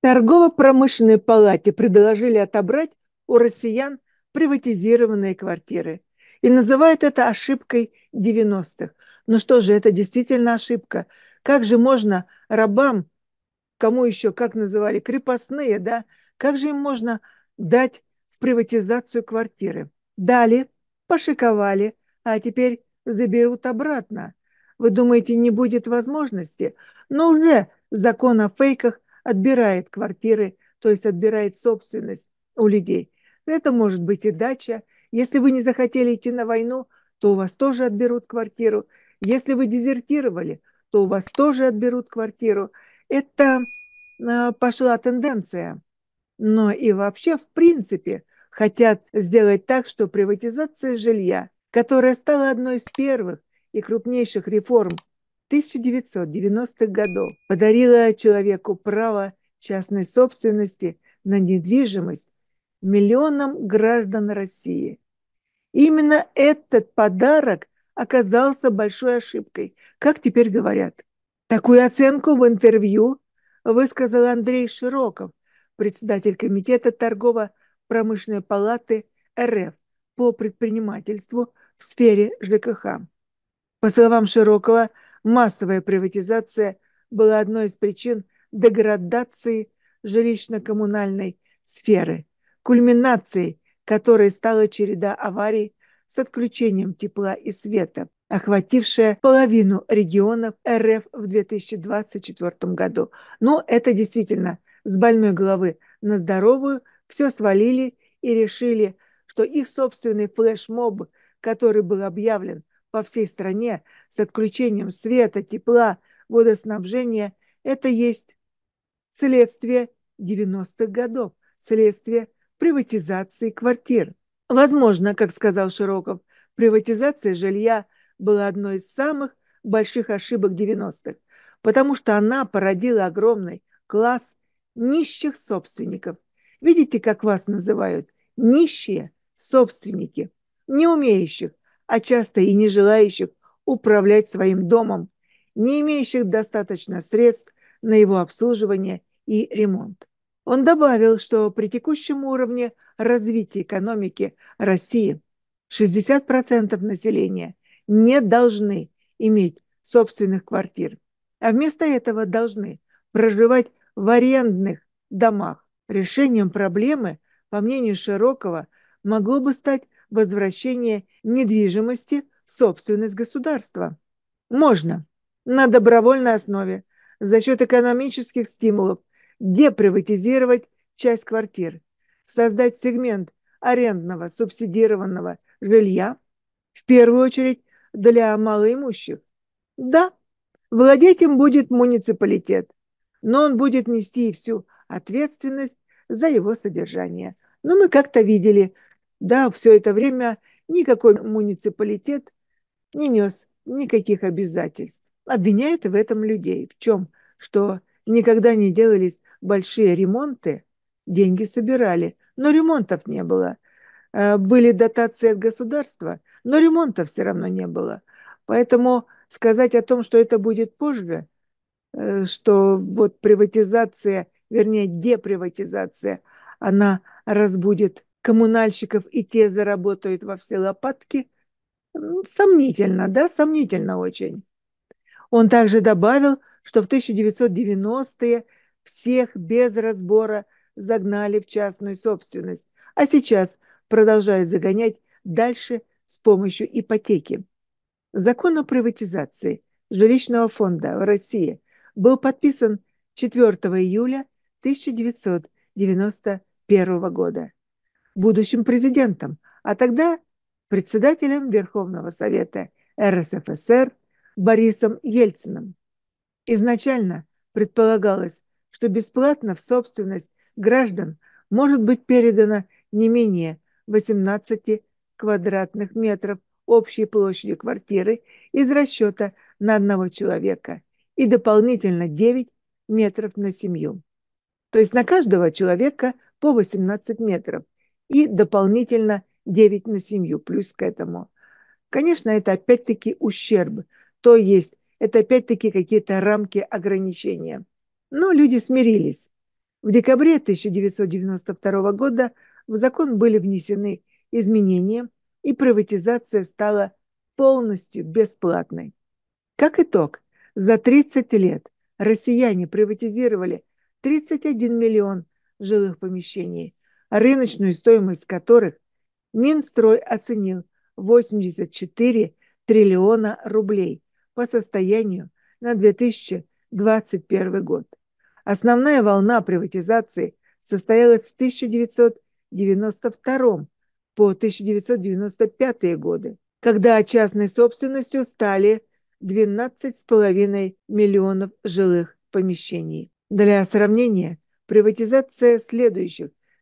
Торгово-промышленной палате предложили отобрать у россиян приватизированные квартиры. И называют это ошибкой 90-х. Ну что же, это действительно ошибка. Как же можно рабам, кому еще, как называли, крепостные, да, как же им можно дать в приватизацию квартиры? Дали, пошиковали, а теперь заберут обратно. Вы думаете, не будет возможности? Но уже закон о фейках отбирает квартиры, то есть отбирает собственность у людей. Это может быть и дача. Если вы не захотели идти на войну, то у вас тоже отберут квартиру. Если вы дезертировали, то у вас тоже отберут квартиру. Это а, пошла тенденция. Но и вообще, в принципе, хотят сделать так, что приватизация жилья, которая стала одной из первых и крупнейших реформ 1990-х годов подарила человеку право частной собственности на недвижимость миллионам граждан России. Именно этот подарок оказался большой ошибкой, как теперь говорят. Такую оценку в интервью высказал Андрей Широков, председатель Комитета торгово-промышленной палаты РФ по предпринимательству в сфере ЖКХ. По словам Широкова, массовая приватизация была одной из причин деградации жилищно-коммунальной сферы, кульминацией которой стала череда аварий с отключением тепла и света, охватившая половину регионов РФ в 2024 году. Но это действительно с больной головы на здоровую все свалили и решили, что их собственный флешмоб, который был объявлен по всей стране с отключением света, тепла, водоснабжения, это есть следствие 90-х годов, следствие приватизации квартир. Возможно, как сказал Широков, приватизация жилья была одной из самых больших ошибок 90-х, потому что она породила огромный класс нищих собственников. Видите, как вас называют? Нищие собственники, не умеющих а часто и не желающих управлять своим домом, не имеющих достаточно средств на его обслуживание и ремонт. Он добавил, что при текущем уровне развития экономики России 60% населения не должны иметь собственных квартир, а вместо этого должны проживать в арендных домах. Решением проблемы, по мнению Широкого, могло бы стать возвращение недвижимости в собственность государства? Можно. На добровольной основе, за счет экономических стимулов, деприватизировать часть квартир, создать сегмент арендного субсидированного жилья, в первую очередь для малоимущих. Да, владеть им будет муниципалитет, но он будет нести всю ответственность за его содержание. Но мы как-то видели, да, все это время никакой муниципалитет не нес никаких обязательств. Обвиняют в этом людей. В чем? Что никогда не делались большие ремонты, деньги собирали, но ремонтов не было. Э, были дотации от государства, но ремонта все равно не было. Поэтому сказать о том, что это будет позже, э, что вот приватизация, вернее деприватизация, она разбудит коммунальщиков и те заработают во все лопатки, сомнительно, да, сомнительно очень. Он также добавил, что в 1990-е всех без разбора загнали в частную собственность, а сейчас продолжают загонять дальше с помощью ипотеки. Закон о приватизации жилищного фонда в России был подписан 4 июля 1991 года будущим президентом, а тогда председателем Верховного Совета РСФСР Борисом Ельциным. Изначально предполагалось, что бесплатно в собственность граждан может быть передано не менее 18 квадратных метров общей площади квартиры из расчета на одного человека и дополнительно 9 метров на семью. То есть на каждого человека по 18 метров – и дополнительно 9 на семью плюс к этому. Конечно, это опять-таки ущерб, то есть это опять-таки какие-то рамки ограничения. Но люди смирились. В декабре 1992 года в закон были внесены изменения, и приватизация стала полностью бесплатной. Как итог, за 30 лет россияне приватизировали 31 миллион жилых помещений, рыночную стоимость которых Минстрой оценил 84 триллиона рублей по состоянию на 2021 год. Основная волна приватизации состоялась в 1992 по 1995 годы, когда частной собственностью стали 12,5 миллионов жилых помещений. Для сравнения, приватизация следующих